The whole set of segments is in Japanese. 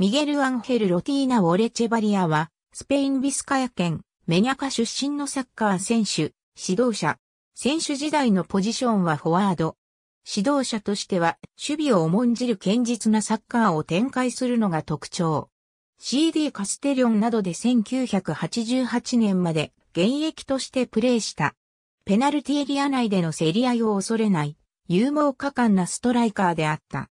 ミゲル・アンヘル・ロティーナ・ウォレチェバリアは、スペイン・ビスカヤ県、メニャカ出身のサッカー選手、指導者。選手時代のポジションはフォワード。指導者としては、守備を重んじる堅実なサッカーを展開するのが特徴。CD カステリョンなどで1988年まで現役としてプレーした。ペナルティエリア内での競り合いを恐れない、勇猛果敢なストライカーであった。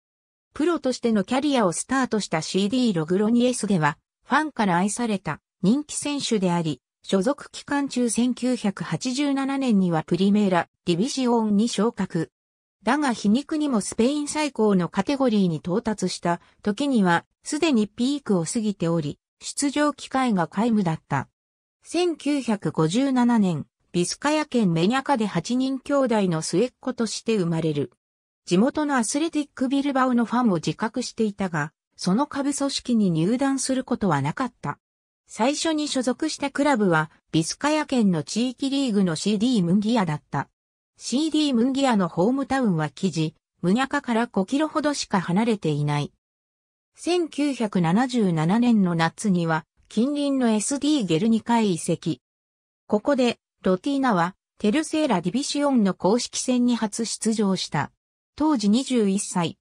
プロとしてのキャリアをスタートした CD ログロニエスでは、ファンから愛された人気選手であり、所属期間中1987年にはプリメーラ、ディビジオンに昇格。だが皮肉にもスペイン最高のカテゴリーに到達した時にはすでにピークを過ぎており、出場機会が皆無だった。1957年、ビスカヤ県メニャカで8人兄弟の末っ子として生まれる。地元のアスレティックビルバオのファンを自覚していたが、その下部組織に入団することはなかった。最初に所属したクラブは、ビスカヤ県の地域リーグの CD ムンギアだった。CD ムンギアのホームタウンは記事、ムニャカから5キロほどしか離れていない。1977年の夏には、近隣の SD ゲルニカへ移籍。ここで、ロティーナは、テルセーラディビシオンの公式戦に初出場した。当時21歳。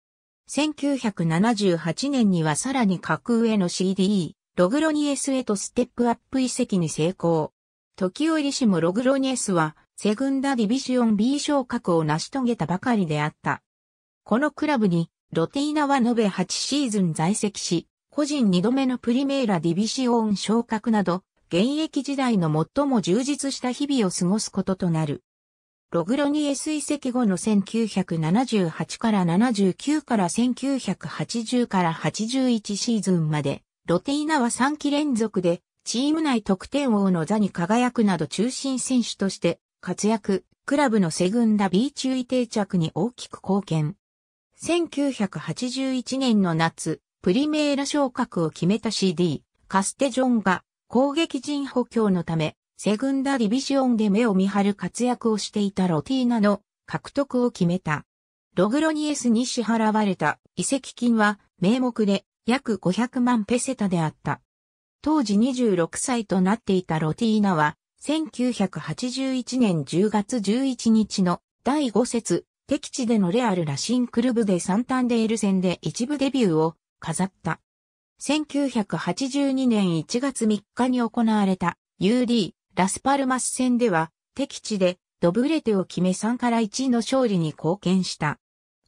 1978年にはさらに格上の c d ログロニエスへとステップアップ移籍に成功。時折しもログロニエスは、セグンダディビジオン B 昇格を成し遂げたばかりであった。このクラブに、ロティーナは延べ8シーズン在籍し、個人2度目のプリメーラディビジオン昇格など、現役時代の最も充実した日々を過ごすこととなる。ログロニエス遺跡後の1978から79から1980から81シーズンまで、ロティーナは3期連続で、チーム内得点王の座に輝くなど中心選手として活躍、クラブのセグンダ B 中位定着に大きく貢献。1981年の夏、プリメーラ昇格を決めた CD、カステジョンが攻撃陣補強のためセグンダディビシオンで目を見張る活躍をしていたロティーナの獲得を決めた。ログロニエスに支払われた遺跡金は名目で約500万ペセタであった。当時26歳となっていたロティーナは、1981年10月11日の第5節、敵地でのレアル・ラシンクルブでサンタンデール戦で一部デビューを飾った。1982年1月3日に行われた UD ラスパルマス戦では、敵地でドブレテを決め3から1の勝利に貢献した。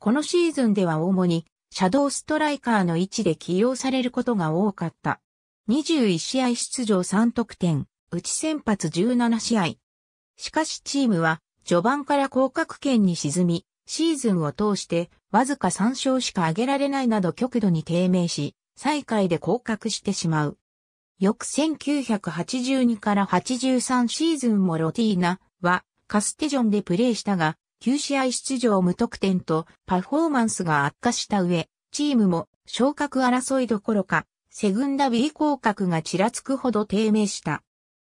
このシーズンでは主に、シャドーストライカーの位置で起用されることが多かった。21試合出場3得点、うち先発17試合。しかしチームは、序盤から降格圏に沈み、シーズンを通してわずか3勝しか挙げられないなど極度に低迷し、最下位で降格してしまう。翌1982から83シーズンもロティーナはカステジョンでプレーしたが、9試合出場無得点とパフォーマンスが悪化した上、チームも昇格争いどころか、セグンダビー降格がちらつくほど低迷した。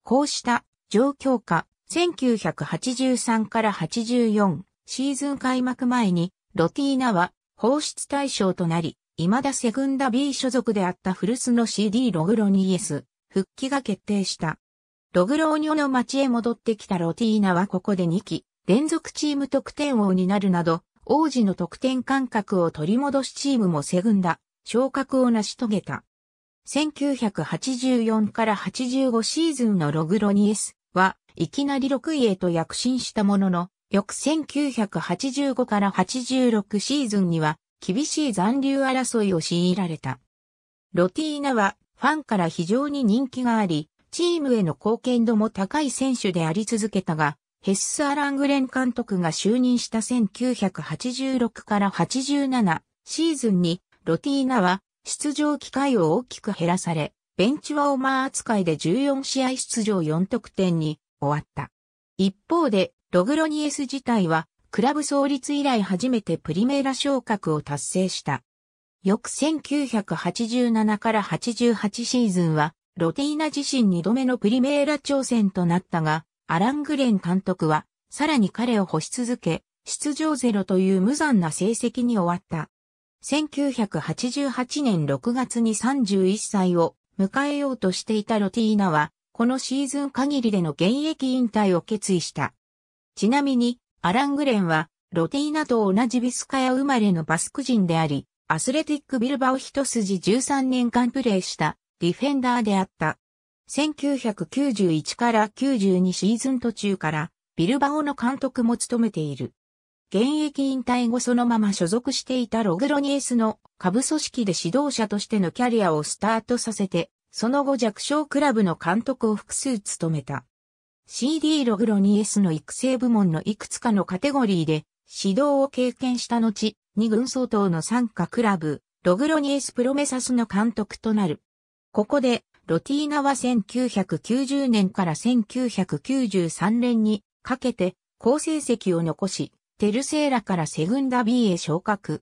こうした状況下、1983から84シーズン開幕前にロティーナは放出対象となり、未だセグンダ B 所属であった古巣の CD ログロニエス、復帰が決定した。ログローニョの町へ戻ってきたロティーナはここで2期、連続チーム得点王になるなど、王子の得点感覚を取り戻しチームもセグンダ、昇格を成し遂げた。1984から85シーズンのログロニエスは、いきなり6位へと躍進したものの、翌1985から86シーズンには、厳しい残留争いを強いられた。ロティーナはファンから非常に人気があり、チームへの貢献度も高い選手であり続けたが、ヘッス・アラングレン監督が就任した1986から87シーズンに、ロティーナは出場機会を大きく減らされ、ベンチはオマー扱いで14試合出場4得点に終わった。一方で、ログロニエス自体はクラブ創立以来初めてプリメーラ昇格を達成した。翌1987から88シーズンは、ロティーナ自身2度目のプリメーラ挑戦となったが、アラン・グレン監督は、さらに彼を干し続け、出場ゼロという無残な成績に終わった。1988年6月に31歳を迎えようとしていたロティーナは、このシーズン限りでの現役引退を決意した。ちなみに、アラン・グレンは、ロティーナと同じビスカヤ生まれのバスク人であり、アスレティック・ビルバを一筋13年間プレーしたディフェンダーであった。1991から92シーズン途中からビルバオの監督も務めている。現役引退後そのまま所属していたログロニエスの下部組織で指導者としてのキャリアをスタートさせて、その後弱小クラブの監督を複数務めた。CD ログロニエスの育成部門のいくつかのカテゴリーで指導を経験した後、二軍相当の参加クラブ、ログロニエスプロメサスの監督となる。ここで、ロティーナは1990年から1993年にかけて好成績を残し、テルセーラからセグンダ B へ昇格。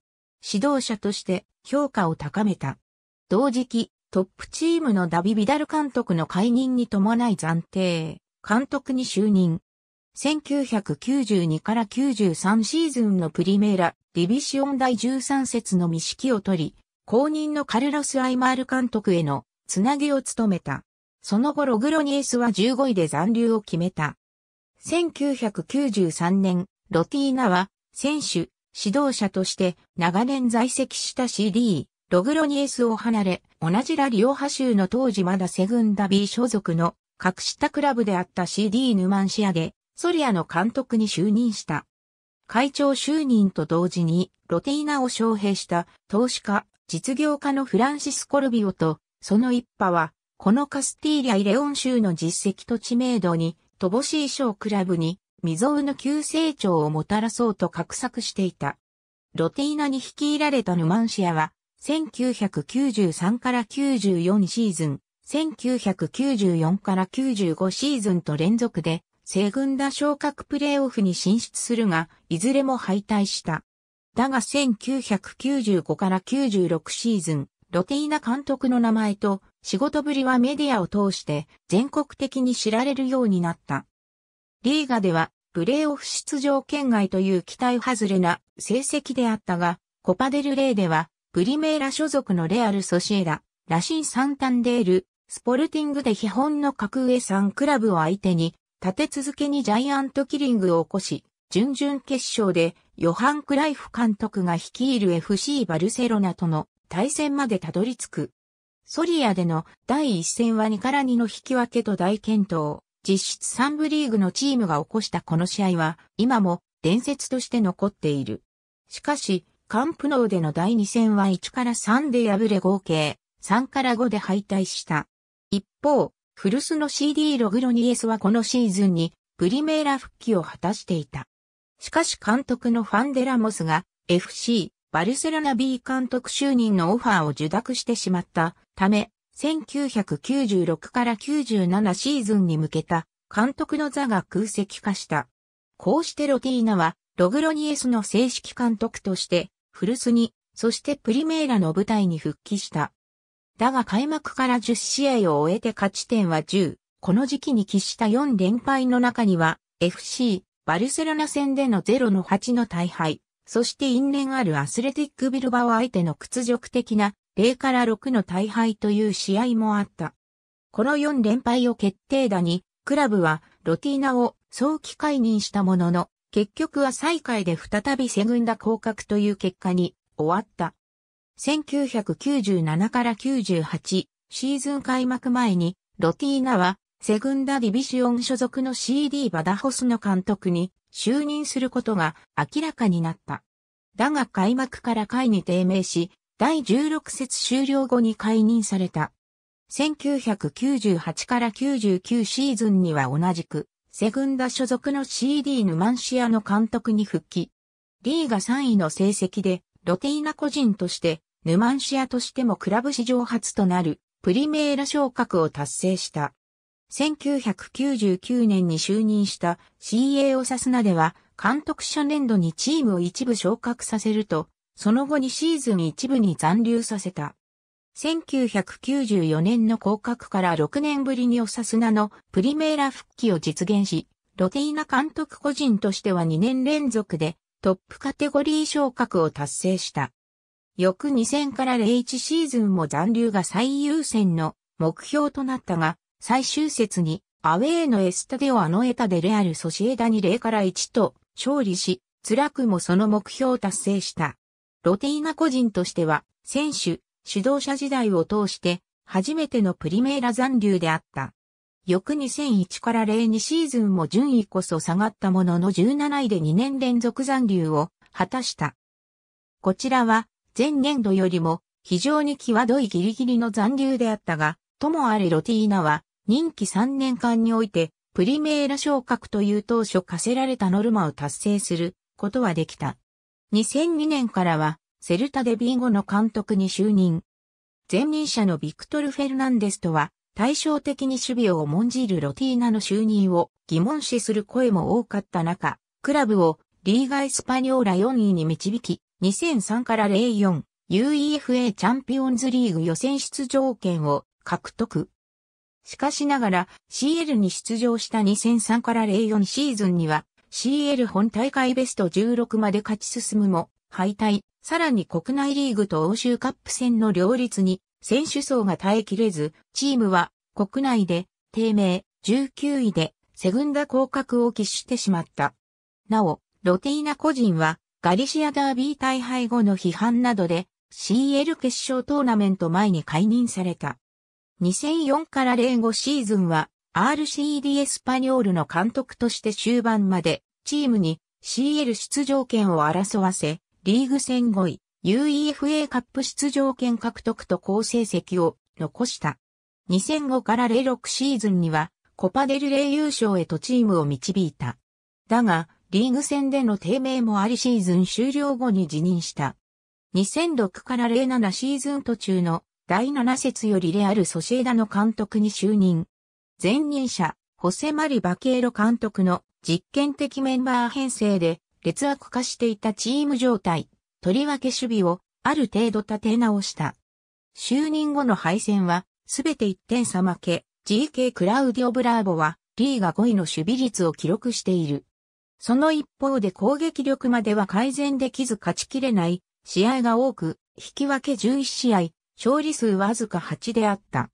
指導者として評価を高めた。同時期、トップチームのダビ・ビダル監督の解任に伴い暫定。監督に就任。1992から93シーズンのプリメーラ、ディビシオン第13節の見識を取り、後任のカルロス・アイマール監督へのつなぎを務めた。その後ログロニエスは15位で残留を決めた。1993年、ロティーナは選手、指導者として長年在籍した CD、ログロニエスを離れ、同じラリオハ州の当時まだセグンダビー所属の格下クラブであった CD ヌマンシアで、ソリアの監督に就任した。会長就任と同時に、ロティーナを招聘した投資家、実業家のフランシス・コルビオと、その一派は、このカスティーリア・イレオン州の実績と知名度に、乏しい小クラブに、未曾有の急成長をもたらそうと画策していた。ロティーナに率いられたヌマンシアは、1993から94シーズン、1994から95シーズンと連続で、西軍打昇格プレーオフに進出するが、いずれも敗退した。だが1995から96シーズン、ロティーナ監督の名前と仕事ぶりはメディアを通して全国的に知られるようになった。リーガではプレーオフ出場圏外という期待外れな成績であったが、コパデルレイではプリメーラ所属のレアル・ソシエダ、ラシン・サンタンデール、スポルティングで基本の格上3クラブを相手に、立て続けにジャイアントキリングを起こし、準々決勝でヨハン・クライフ監督が率いる FC バルセロナとの対戦までたどり着く。ソリアでの第1戦は2から2の引き分けと大健闘。実質3部リーグのチームが起こしたこの試合は、今も伝説として残っている。しかし、カンプノーでの第2戦は1から3で敗れ合計3から5で敗退した。一方、古巣の CD ログロニエスはこのシーズンにプリメーラ復帰を果たしていた。しかし監督のファンデラモスが FC バルセロナ B 監督就任のオファーを受諾してしまったため、1996から97シーズンに向けた監督の座が空席化した。こうしてロティーナはログロニエスの正式監督として古巣に、そしてプリメーラの舞台に復帰した。だが開幕から10試合を終えて勝ち点は10。この時期に喫した4連敗の中には、FC、バルセロナ戦での0の8の大敗、そして因縁あるアスレティックビルバオ相手の屈辱的な0から6の大敗という試合もあった。この4連敗を決定打に、クラブはロティーナを早期解任したものの、結局は再開で再びセグンダ降格という結果に終わった。1997から98シーズン開幕前に、ロティーナは、セグンダディビシオン所属の CD バダホスの監督に就任することが明らかになった。だが開幕から会に低迷し、第16節終了後に解任された。1998から99シーズンには同じく、セグンダ所属の CD ヌマンシアの監督に復帰。リーが3位の成績で、ロティーナ個人としてヌマンシアとしてもクラブ史上初となるプリメーラ昇格を達成した。1999年に就任した CA オサスナでは監督者年度にチームを一部昇格させると、その後にシーズン一部に残留させた。1994年の降格から6年ぶりにオサスナのプリメーラ復帰を実現し、ロティーナ監督個人としては2年連続でトップカテゴリー昇格を達成した。翌2000から01シーズンも残留が最優先の目標となったが、最終節にアウェーのエスタデオ・アノエタ・デ・レアル・ソシエダに0から1と勝利し、辛くもその目標を達成した。ロティーナ個人としては、選手、指導者時代を通して、初めてのプリメーラ残留であった。翌2001から02シーズンも順位こそ下がったものの17位で2年連続残留を果たした。こちらは前年度よりも非常に際どいギリギリの残留であったが、ともあれロティーナは任期3年間においてプリメーラ昇格という当初課せられたノルマを達成することはできた。2002年からはセルタデビーゴの監督に就任。前任者のビクトル・フェルナンデスとは対照的に守備を重んじるロティーナの就任を疑問視する声も多かった中、クラブをリーガ・エスパニョーラ4位に導き、2003から04 UEFA チャンピオンズリーグ予選出場権を獲得。しかしながら CL に出場した2003から04シーズンには CL 本大会ベスト16まで勝ち進むも敗退、さらに国内リーグと欧州カップ戦の両立に選手層が耐えきれず、チームは国内で低迷19位でセグンダ降格を喫してしまった。なお、ロテイナ個人はガリシアダービー大敗後の批判などで CL 決勝トーナメント前に解任された。2004から05シーズンは RCD エスパニョールの監督として終盤までチームに CL 出場権を争わせ、リーグ戦5位、UEFA カップ出場権獲得と好成績を残した。2005から06シーズンにはコパデルレイ優勝へとチームを導いた。だが、リーグ戦での低迷もありシーズン終了後に辞任した。2006から07シーズン途中の第7節よりレアル・ソシエダの監督に就任。前任者、ホセ・マリ・バケーロ監督の実験的メンバー編成で劣悪化していたチーム状態、とりわけ守備をある程度立て直した。就任後の敗戦はすべて1点差負け、GK クラウディオ・ブラーボはリーガ5位の守備率を記録している。その一方で攻撃力までは改善できず勝ちきれない試合が多く、引き分け11試合、勝利数わずか8であった。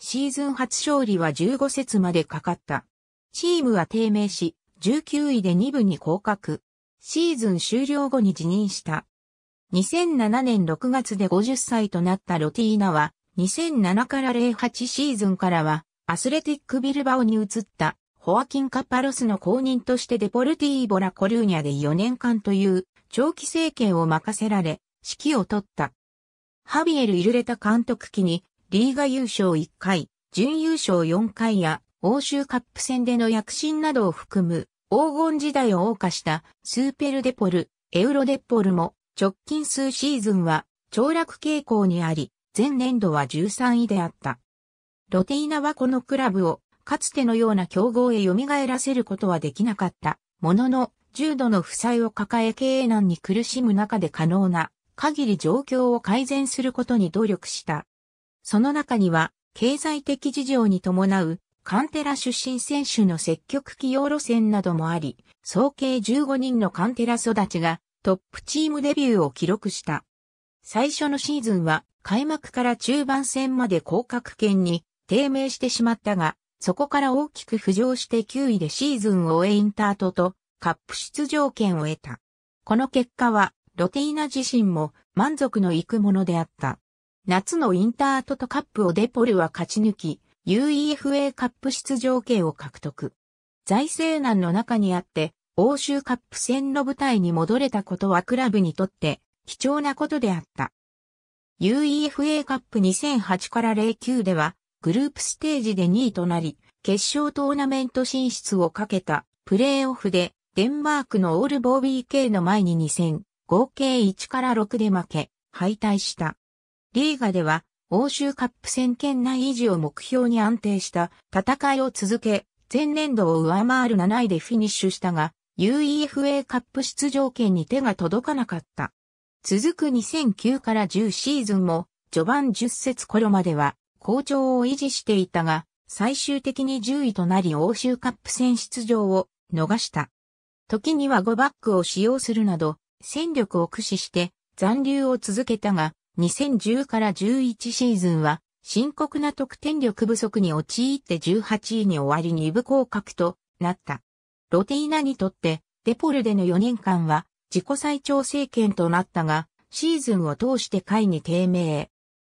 シーズン初勝利は15節までかかった。チームは低迷し、19位で2部に降格。シーズン終了後に辞任した。2007年6月で50歳となったロティーナは、2007から08シーズンからは、アスレティックビルバオに移ったホアキン・カパロスの後任としてデポルティーボ・ラ・コルーニャで4年間という長期政権を任せられ、指揮を取った。ハビエル・イルレタ監督期に、リーガ優勝1回、準優勝4回や、欧州カップ戦での躍進などを含む、黄金時代を謳歌したスーペル・デポル、エウロ・デポルも、直近数シーズンは、凋落傾向にあり、前年度は13位であった。ロティーナはこのクラブをかつてのような競合へ蘇らせることはできなかった。ものの、重度の負債を抱え経営難に苦しむ中で可能な限り状況を改善することに努力した。その中には、経済的事情に伴う、カンテラ出身選手の積極起用路線などもあり、総計15人のカンテラ育ちがトップチームデビューを記録した。最初のシーズンは開幕から中盤戦まで降格圏に低迷してしまったが、そこから大きく浮上して9位でシーズンを終えインタートとカップ出場権を得た。この結果はロティーナ自身も満足のいくものであった。夏のインタートとカップをデポルは勝ち抜き、UEFA カップ出場権を獲得。財政難の中にあって、欧州カップ戦の舞台に戻れたことはクラブにとって貴重なことであった。UEFA カップ2008から09ではグループステージで2位となり、決勝トーナメント進出をかけたプレーオフでデンマークのオールボービー系の前に2戦、合計1から6で負け、敗退した。リーガでは欧州カップ戦圏内維持を目標に安定した戦いを続け、前年度を上回る7位でフィニッシュしたが、UEFA カップ出場権に手が届かなかった。続く2009から10シーズンも、序盤10節頃までは、好調を維持していたが、最終的に10位となり欧州カップ戦出場を逃した。時には5バックを使用するなど、戦力を駆使して残留を続けたが、2010から11シーズンは深刻な得点力不足に陥って18位に終わり2部降格となった。ロティーナにとってデポルでの4年間は自己最長政権となったが、シーズンを通して下位に低迷。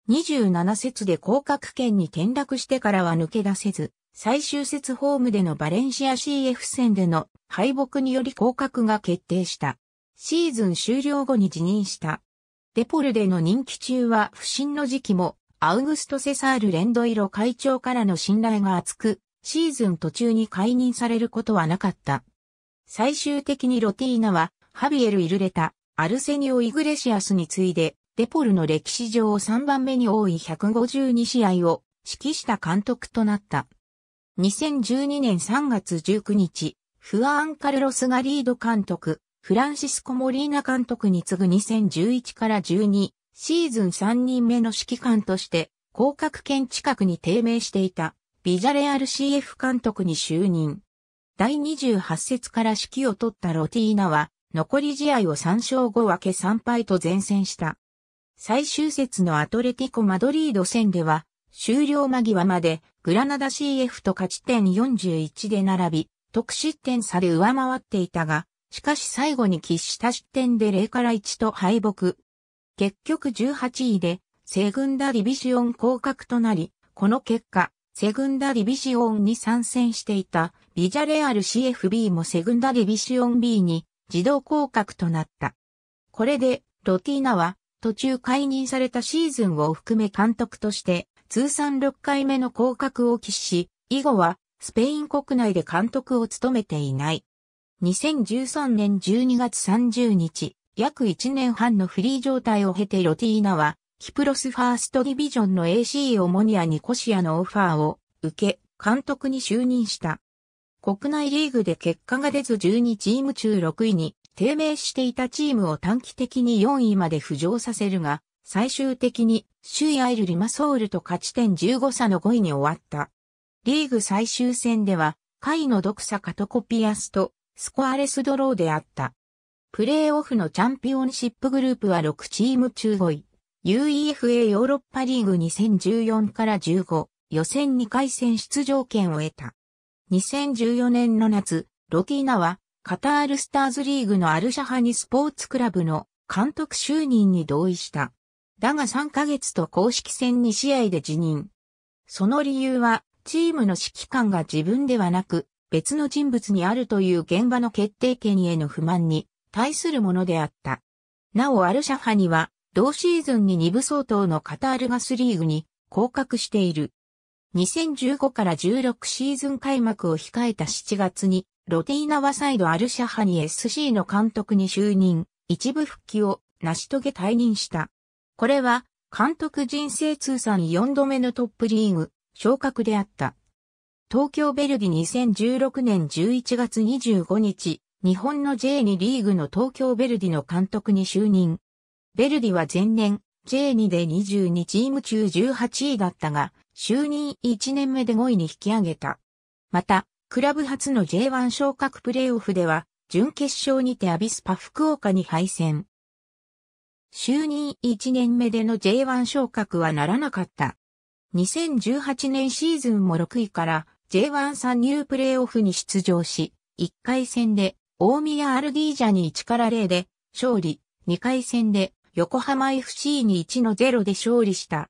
27節で降格圏に転落してからは抜け出せず、最終節ホームでのバレンシア CF 戦での敗北により降格が決定した。シーズン終了後に辞任した。デポルでの任期中は不審の時期も、アウグスト・セサール・レンドイロ会長からの信頼が厚く、シーズン途中に解任されることはなかった。最終的にロティーナは、ハビエル・イルレタ、アルセニオ・イグレシアスに次いで、デポルの歴史上3番目に多い152試合を指揮した監督となった。2012年3月19日、フアン・カルロス・ガリード監督、フランシスコ・モリーナ監督に次ぐ2011から12シーズン3人目の指揮官として広角圏近くに低迷していたビジャレアル CF 監督に就任。第28節から指揮を取ったロティーナは残り試合を3勝5分け3敗と前線した。最終節のアトレティコ・マドリード戦では、終了間際までグラナダ CF と勝ち点41で並び、得失点差で上回っていたが、しかし最後に喫した失点で0から1と敗北。結局18位で、セグンダディビシオン降格となり、この結果、セグンダディビシオンに参戦していたビジャレアル CFB もセグンダディビシオン B に自動降格となった。これで、ロティーナは途中解任されたシーズンを含め監督として通算6回目の降格を喫し、以後はスペイン国内で監督を務めていない。2013年12月30日、約1年半のフリー状態を経てロティーナは、キプロスファーストディビジョンの AC オモニア・にコシアのオファーを受け、監督に就任した。国内リーグで結果が出ず12チーム中6位に低迷していたチームを短期的に4位まで浮上させるが、最終的に首位アイル・リマソールと勝ち点15差の5位に終わった。リーグ最終戦では、下位のドクサカトコピアスとスコアレスドローであった。プレーオフのチャンピオンシップグループは6チーム中5位。UEFA ヨーロッパリーグ2014から15予選2回戦出場権を得た。2014年の夏、ロティーナはカタールスターズリーグのアルシャハニスポーツクラブの監督就任に同意した。だが3ヶ月と公式戦2試合で辞任。その理由は、チームの指揮官が自分ではなく、別の人物にあるという現場の決定権への不満に対するものであった。なおアルシャハには、同シーズンに2部相当のカタールガスリーグに降格している。2015から16シーズン開幕を控えた7月にロティーナは再度アルシャハニ SC の監督に就任、一部復帰を成し遂げ退任した。これは、監督人生通算4度目のトップリーグ、昇格であった。東京ベルディ2016年11月25日、日本の J2 リーグの東京ベルディの監督に就任。ベルディは前年 J2 で22チーム中18位だったが、就任1年目で5位に引き上げた。また、クラブ初の J1 昇格プレーオフでは、準決勝にてアビスパ福岡に敗戦。就任1年目での J1 昇格はならなかった。2018年シーズンも6位から J1 参入プレーオフに出場し、1回戦で大宮アルディージャに1から0で勝利、2回戦で横浜 FC に1の0で勝利した。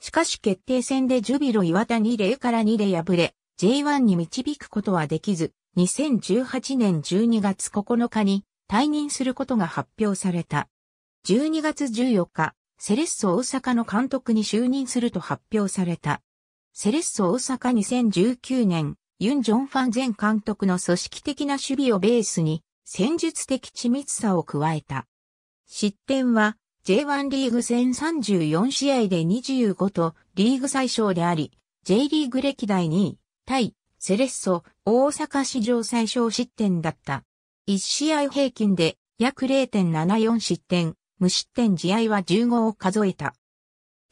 しかし決定戦でジュビロ岩田に0から2で敗れ、J1 に導くことはできず、2018年12月9日に退任することが発表された。12月14日、セレッソ大阪の監督に就任すると発表された。セレッソ大阪2019年、ユン・ジョンファン前監督の組織的な守備をベースに戦術的緻密さを加えた。失点は J1 リーグ戦34試合で25とリーグ最小であり、J リーグ歴代2位、対、セレッソ、大阪史上最小失点だった。1試合平均で約0.74失点、無失点試合は15を数えた。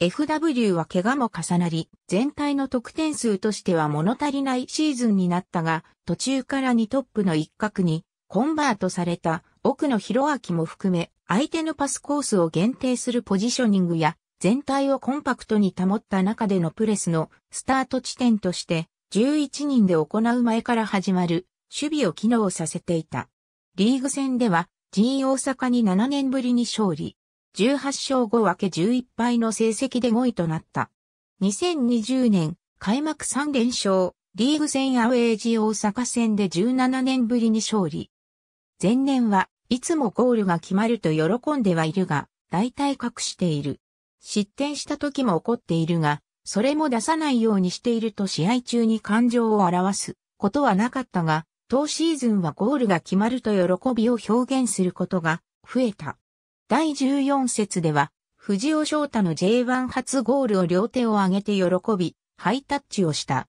FW は怪我も重なり、全体の得点数としては物足りないシーズンになったが、途中から2トップの一角に、コンバートされた奥野博明も含め、相手のパスコースを限定するポジショニングや、全体をコンパクトに保った中でのプレスのスタート地点として、11人で行う前から始まる守備を機能させていた。リーグ戦では G 大阪に7年ぶりに勝利。18勝5分け11敗の成績で5位となった。2020年開幕3連勝、リーグ戦アウェージ大阪戦で17年ぶりに勝利。前年はいつもゴールが決まると喜んではいるが、大体隠している。失点した時も怒っているが、それも出さないようにしていると試合中に感情を表すことはなかったが、当シーズンはゴールが決まると喜びを表現することが増えた。第14節では、藤尾翔太の J1 初ゴールを両手を上げて喜び、ハイタッチをした。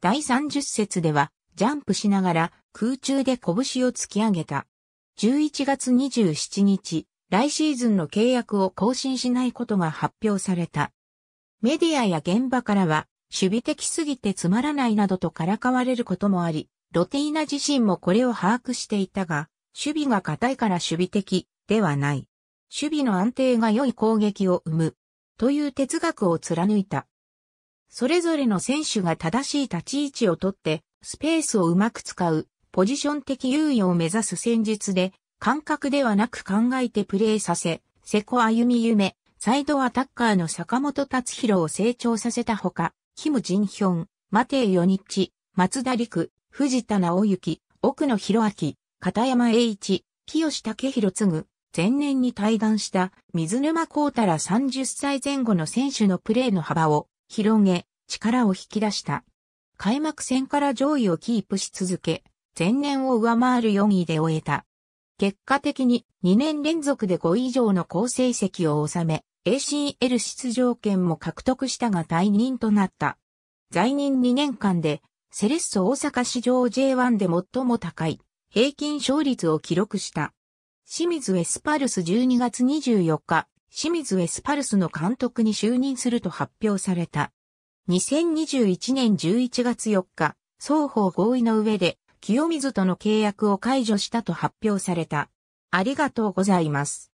第30節では、ジャンプしながら空中で拳を突き上げた。11月27日、来シーズンの契約を更新しないことが発表された。メディアや現場からは、守備的すぎてつまらないなどとからかわれることもあり、ロティーナ自身もこれを把握していたが、守備が硬いから守備的ではない。守備の安定が良い攻撃を生む。という哲学を貫いた。それぞれの選手が正しい立ち位置をとって、スペースをうまく使う、ポジション的優位を目指す戦術で、感覚ではなく考えてプレーさせ、セコ歩み夢、サイドアタッカーの坂本達弘を成長させたほか、キム・ジンヒョン、マテイ・ヨニッチ、松田陸、藤田直行、奥野博明、片山栄一、清武宏次、前年に対談した水沼孝太ら30歳前後の選手のプレーの幅を広げ、力を引き出した。開幕戦から上位をキープし続け、前年を上回る4位で終えた。結果的に2年連続で5位以上の好成績を収め、ACL 出場権も獲得したが退任となった。在任2年間で、セレッソ大阪市場 J1 で最も高い平均勝率を記録した。清水エスパルス12月24日、清水エスパルスの監督に就任すると発表された。2021年11月4日、双方合意の上で、清水との契約を解除したと発表された。ありがとうございます。